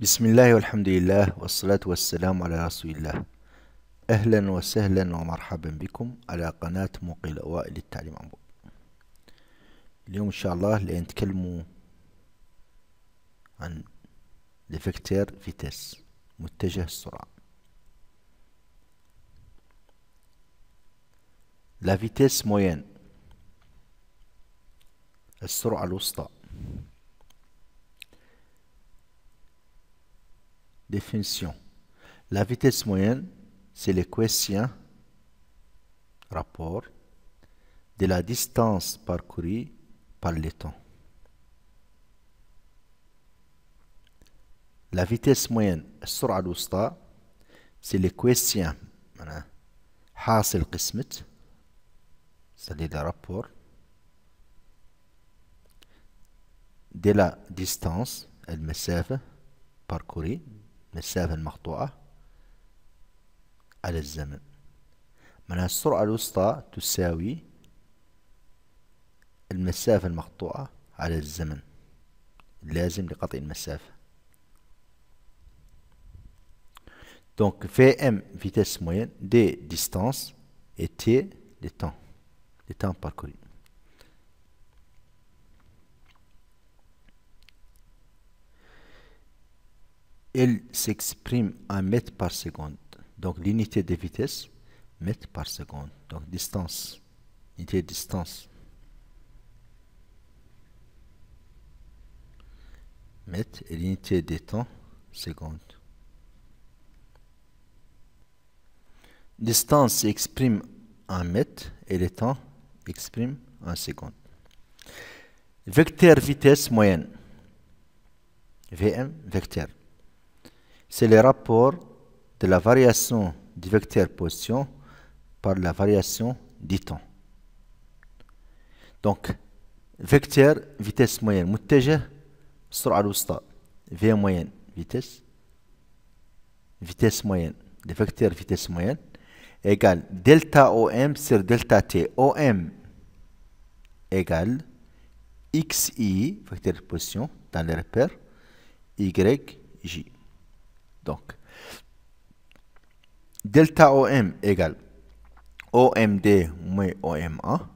بسم الله والحمد لله والصلاة والسلام على رسول الله أهلا وسهلا ومرحبا بكم على قناة موقع الأوائل للتعليم عن بعد اليوم إن شاء الله تكلموا عن ديفكتير فيتس متجه السرعة لا فيتيس موين السرعة الوسطى Définition La vitesse moyenne, c'est le quotient rapport de la distance parcourue par le temps. La vitesse moyenne, sur الوسطى, c'est le quotient حاصل c'est-à-dire le rapport de la distance, parcourue للسالفة المقطوعة على الزمن معناها السرعة الوسطى تساوي المسافة المقطوعة على الزمن اللازم لقطع المسافة دونك في ام فيتاس موين دي ديستانس اي تي لي تان لي تان باركوري elle s'exprime en mètres par seconde. Donc l'unité de vitesse, mètres par seconde. Donc distance, unité de distance. Mètres et l'unité de temps, seconde. Distance s'exprime en mètre et le temps exprime en seconde. Vecteur vitesse moyenne. VM, vecteur c'est le rapport de la variation du vecteur position par la variation du temps. Donc, vecteur vitesse moyenne متجه sur Alousta. V moyenne vitesse vitesse moyenne le vecteur vitesse moyenne égale delta OM sur delta T OM égale XI vecteur position dans le repère, YJ donc, delta OM égale OMD moins OMA.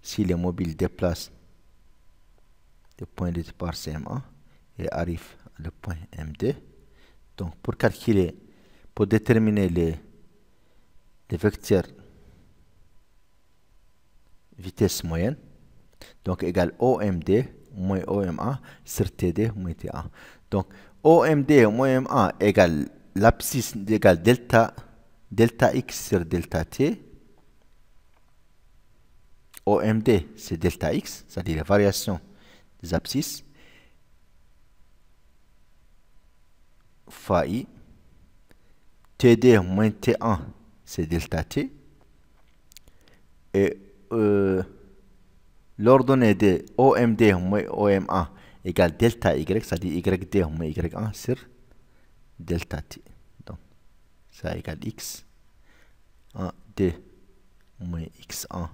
Si le mobile déplace le point de départ CMA et arrive à le point MD. Donc, pour calculer, pour déterminer les, les vecteurs vitesse moyenne, donc égale OMD moins OMA sur TD moins TA. Donc, OMD moins MA égale l'abscisse égale delta, delta X sur delta T. OMD, c'est delta X, c'est-à-dire la variation des abscisses. Phi TD moins T1, c'est delta T. Et euh, l'ordonnée de OMD moins OMA égale delta y, c'est-à-dire yd moins y1 sur delta t. Donc, ça égale x, 1, 2, moins x1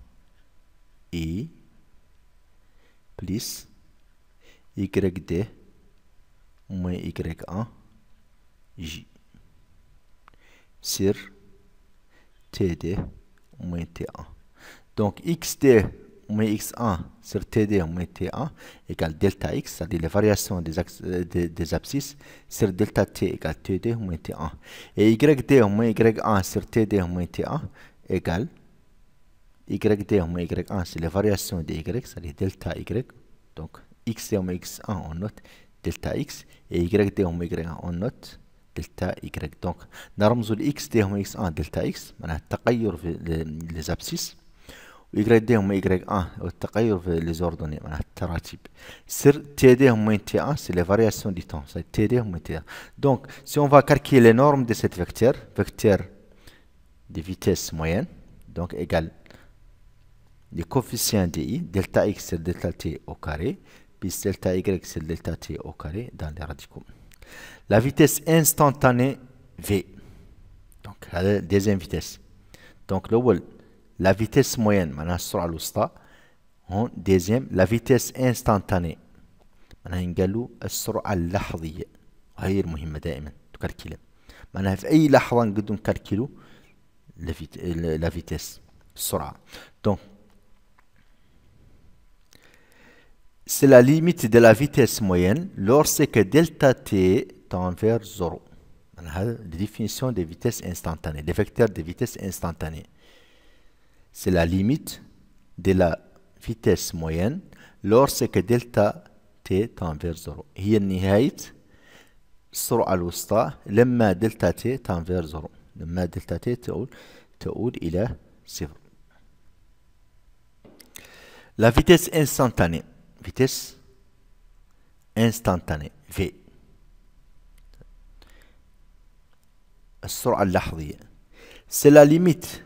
et plus y2 moins y1 j sur t2 moins t1. Donc, x on met x1 sur td, on met t1 égale delta x, c'est-à-dire les variations des, axes, euh, des, des, abscisses sur delta t égale td, on met t1. Et yd, on met y1 sur td, on met t1 égale yd, on met y1, c'est les variations des y, c'est-à-dire delta y. Donc x, on met x1, on note delta x, et yd, on met y1, on note delta y donc نرمز ل xd on met x1 delta x on a في des abscisses y2 ou Y1, les ordonnées, on a un Sur TD, ou moins T1, c'est la variation du temps. C'est t t Donc, si on va calculer les normes de cette vecteur, vecteur de vitesse moyenne, donc égale les coefficients de I, delta x delta t au carré, puis delta y c'est delta t au carré dans les radicaux. La vitesse instantanée, V. Donc, la deuxième vitesse. Donc, le vol. la vitesse moyenne, معناها السرعة الوسطى. هون ديزيام لا فيتيس انستانتاني. معناها ينقالوا السرعة اللحظية. هاي المهمة دائما تكركيلا. معناها في أي لحظة نقدروا نكركيلو لا فيتيس السرعة. دونك سي لا ليميت دو لا فيتيس موين لورسك دلتا تي تنفير زورو. معناها ديفينيسيون دي فيتيس انستانتاني، دي فيكتور دي فيتيس انستانتاني. c'est la limite de la vitesse moyenne lorsque دلتا تي تنفير زيرو هي نهاية السرعة الوسطى لما دلتا تي تنفير زيرو لما دلتا تي تؤول تؤول إلى صفر La vitesse instantanée, vitesse instantanée V السرعة اللحظية c'est la limite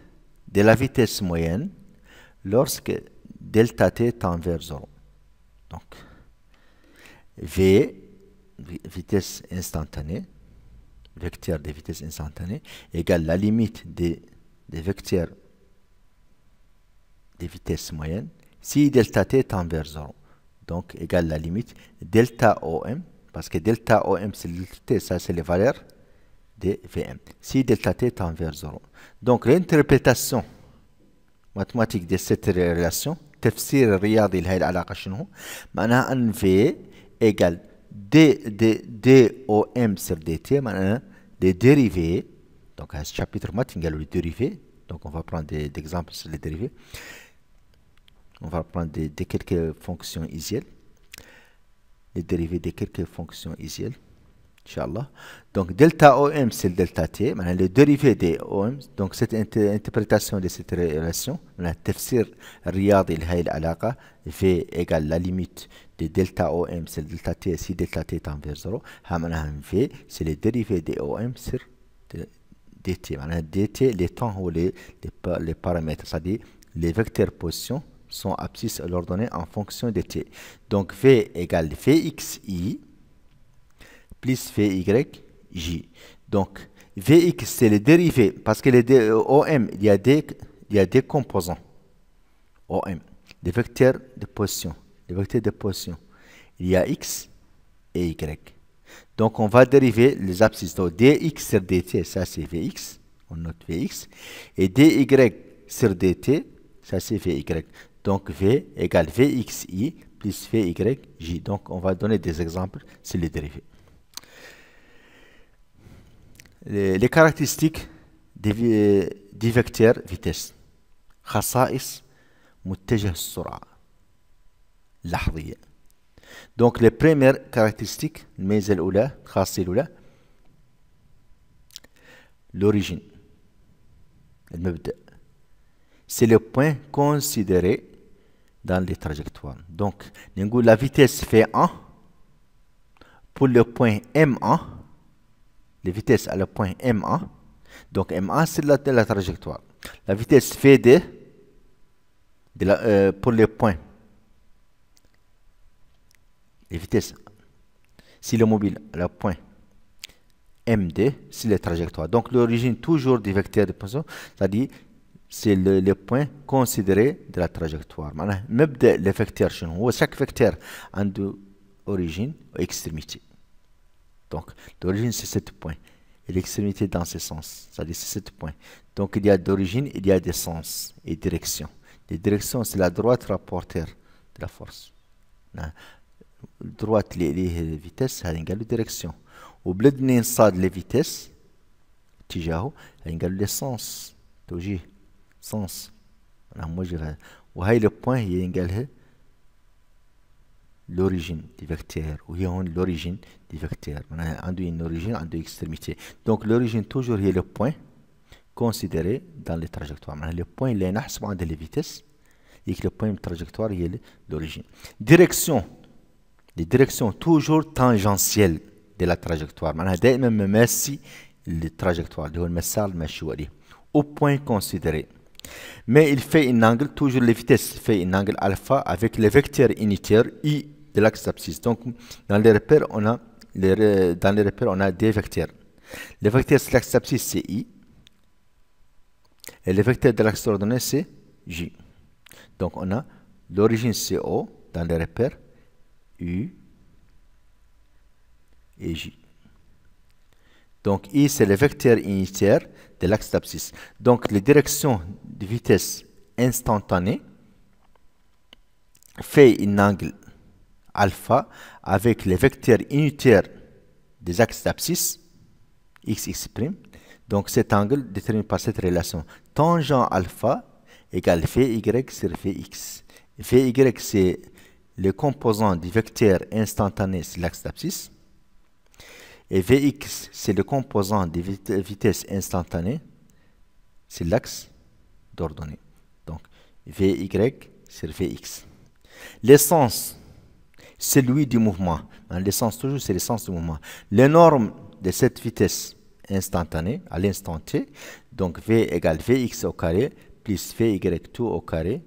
de la vitesse moyenne lorsque delta t tend vers 0. Donc, v, vitesse instantanée, vecteur de vitesse instantanée, égale la limite des, des vecteurs de vitesse moyenne si delta t tend vers 0. Donc, égale la limite delta OM, parce que delta OM, c'est ça c'est les valeurs si delta t tend vers 0. Donc l'interprétation mathématique de cette relation, tafsir الرياضي لهي العلاقة شنو maintenant معناها ان d d d, دي sur dt, sur dt دي des معناها Donc à ce chapitre الشابيتر on on va prendre des, exemples sur les dérivés on va prendre des, quelques fonctions isielles les dérivés de quelques fonctions isielles donc, delta OM, c'est le delta T, le dérivé des OM. Donc, cette interprétation de cette relation, la tafsir riyad il hayl alaqa, V égale la limite de delta OM, c'est le delta T, si delta T est envers 0. V, c'est le dérivé des OM sur DT. DT, les temps ou les, paramètres, c'est-à-dire les vecteurs position sont abscisses à l'ordonnée en fonction de T. Donc, V égale VXI plus VY, J. Donc, VX, c'est le dérivé, parce que les euh, OM, il y, a des, il y des composants. OM, des vecteurs de position. Des vecteurs de position. Il y a X et Y. Donc, on va dériver les abscisses. Donc, dx sur dt, ça c'est vx. On note vx. Et dy sur dt, ça c'est vy. Donc, v égale vxi plus vyj. Donc, on va donner des exemples sur les dérivés les, caractéristiques des, des vecteurs vitesse Donc les premières caractéristiques Les premières caractéristiques la l'origine, C'est le point considéré dans les trajectoires. Donc, la vitesse fait 1 pour le point M1 les vitesses à le point MA. Donc MA, c'est la, trajectoire. La vitesse VD euh, pour les points. Les vitesses. Si le mobile à le point MD, c'est la trajectoire. Donc l'origine toujours du vecteur de position, c'est-à-dire c'est le, point considéré de la trajectoire. Même le vecteur vecteurs chaque vecteur une origine et extrémité. Donc, d'origine, c'est 7 points. Et l'extrémité dans ce sens, ça dit 7 points. Donc, il y a d'origine, il y a des sens et direction. Les directions, c'est la droite rapporteur de la force. La hein? droite, les, les vitesses, c'est la direction. Au bled de les vitesses, اتجاهه هنقال له sens sens, l'origine du vecteur Oui, l'origine des vecteur on a une origine une extrémité donc l'origine toujours est le point considéré dans les trajectoires le point اللي point de la vitesse et que le point de trajectoire est l'origine direction les directions toujours tangentielles de la trajectoire معناها دائما que trajectoire اللي هو المسار au point considéré mais il fait un angle toujours les vitesses fait un angle alpha avec le vecteur unitaire i de l'axe d'abscisse. Donc, dans les repères, on a, dans les repères, on a des vecteurs. Le vecteur de l'axe d'abscisse, c'est I. Et le vecteur de l'axe ordonnée c'est J. Donc, on a l'origine CO dans les repères U et J. Donc, I, c'est le vecteur unitaire de l'axe d'abscisse. Donc, les directions de vitesse instantanée fait un angle alpha avec les vecteurs unitaires des axes d'abscisse, x, Donc cet angle déterminé par cette relation tangent alpha égale Vy y sur Vx. Vy c'est le composant du vecteur instantané sur l'axe d'abscisse. Et Vx, c'est le composant des vitesse instantanée c'est l'axe d'ordonnée. Donc Vy sur Vx. L'essence celui du mouvement. L'essence, toujours, c'est sens du mouvement. Les normes de cette vitesse instantanée, à l'instant t, donc v égale vx au carré plus vy tout au carré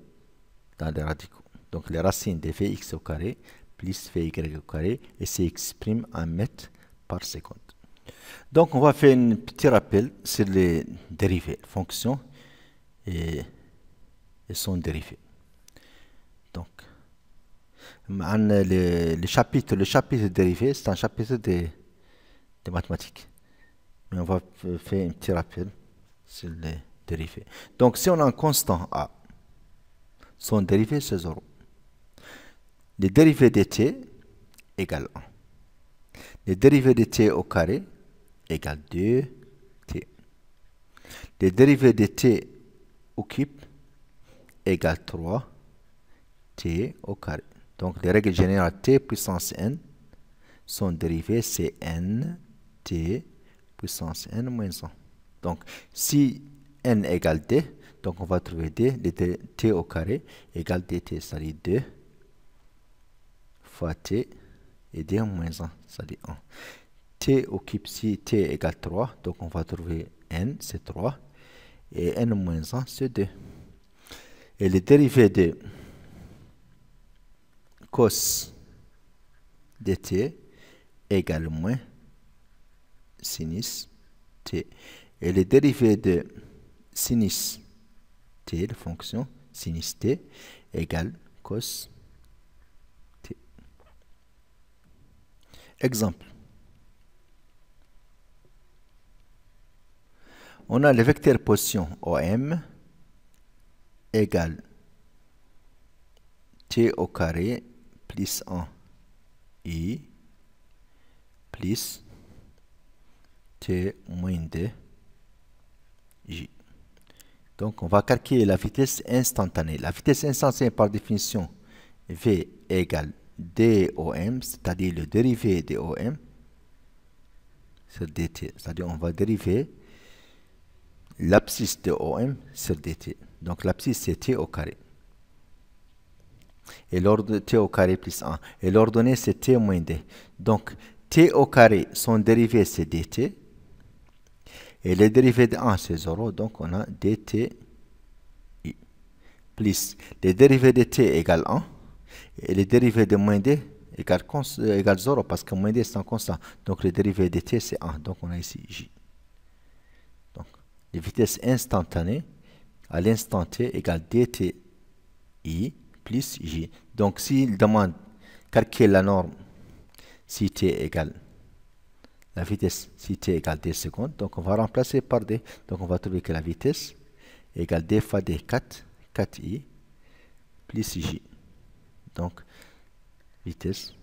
dans les radicaux. Donc les racines de vx au carré plus vy au carré et s'exprime en mètres par seconde. Donc on va faire un petit rappel sur les dérivées, fonctions et, son dérivés le chapitre dérivé, c'est un chapitre de mathématiques. Mais on va faire un petit rappel sur les dérivés. Donc, si on a un constant A, son dérivé, c'est 0. Les dérivés de t égale 1. Les dérivés de t au carré égale 2t. Les dérivés de t au cube égale 3t au carré. Donc les règles générales t puissance n, sont dérivées c'est n t puissance n moins 1. Donc si n égale t, donc on va trouver d, t au carré égale dt, ça dit 2 fois t et d moins 1, ça dit 1. t occupe si t égale 3, donc on va trouver n, c'est 3, et n moins 1, c'est 2. Et les dérivés de cos de t égale moins sinus t. Et les dérivés de sinus t, la fonction sinus t, égale cos t. Exemple. On a le vecteur position OM égale t au carré plus 1 i plus t moins d j. Donc on va calculer la vitesse instantanée. La vitesse instantanée par définition v égale dOM, c'est-à-dire le dérivé dOM sur dt. C'est-à-dire on va dériver l'abscisse de OM sur dt. Donc l'abscisse c'est t au carré. Et l'ordre t au carré plus 1. Et l'ordonnée, c'est t moins d. Donc, t au carré, son dérivé, c'est dt. Et le dérivé de 1, c'est 0. Donc, on a dt i plus le dérivé de t égale 1. Et le dérivé de moins d égale, 0 euh, parce que moins d, c'est un constant. Donc, le dérivé de t, c'est 1. Donc, on a ici j. Donc, les vitesses instantanées à l'instant t égale dt i plus J. Donc s'il demande calculer la norme si t égale la vitesse si t égale d secondes, donc on va remplacer par d. Donc on va trouver que la vitesse égale d fois d 4, 4i plus j. Donc vitesse,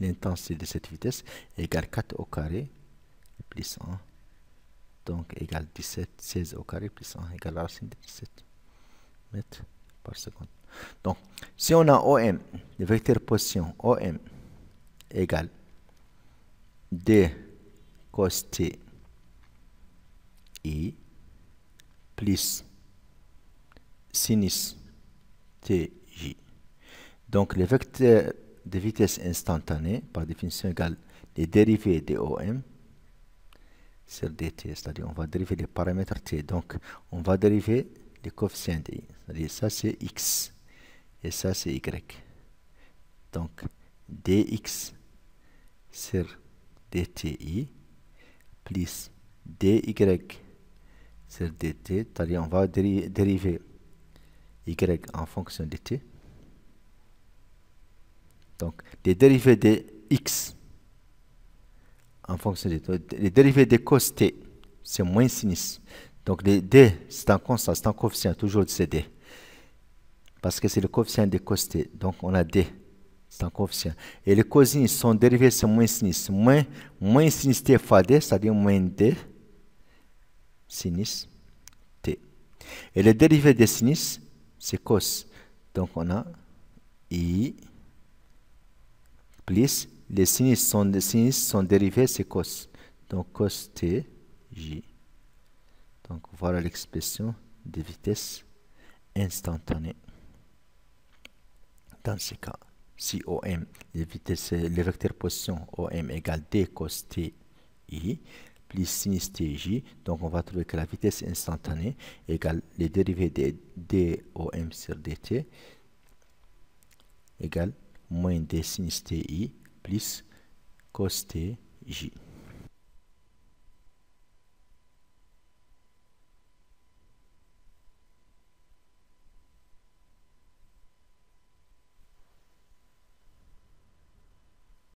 l'intensité de cette vitesse égale 4 au carré plus 1. Donc égale 17, 16 au carré plus 1 égale la racine de 17 mètres par seconde. Donc, si on a OM, le vecteur position OM égale D cos T I plus T J. Donc, le vecteur de vitesse instantanée, par définition, égale les dérivés de OM sur dt, c'est-à-dire on va dériver les paramètres t. Donc, on va dériver les coefficients de i. C'est-à-dire ça, c'est x et ça c'est y. Donc dx sur dti plus dy sur dt, on va dériver y en fonction de t. Donc les dérivés de x en fonction de t, les dérivés de cos t, c'est moins sinus. Donc les d, c'est un constant, c'est un coefficient, toujours de ces d parce que c'est le coefficient de cos t. Donc on a D, c'est un coefficient. Et les cosinus sont dérivés c'est moins sinus. Moins, moins sinus T fois D, c'est-à-dire moins D sinus T. Et le dérivé de sinus, c'est cos. Donc on a I plus les sinus sont, les sinus sont dérivés, c'est cos. Donc cos T, J. Donc voilà l'expression de vitesse instantanée. Dans ce cas, si OM, les le vecteur position OM égale D cos I plus T J, donc on va trouver que la vitesse instantanée égale les dérivés de OM sur DT égale moins D sin I plus cos J.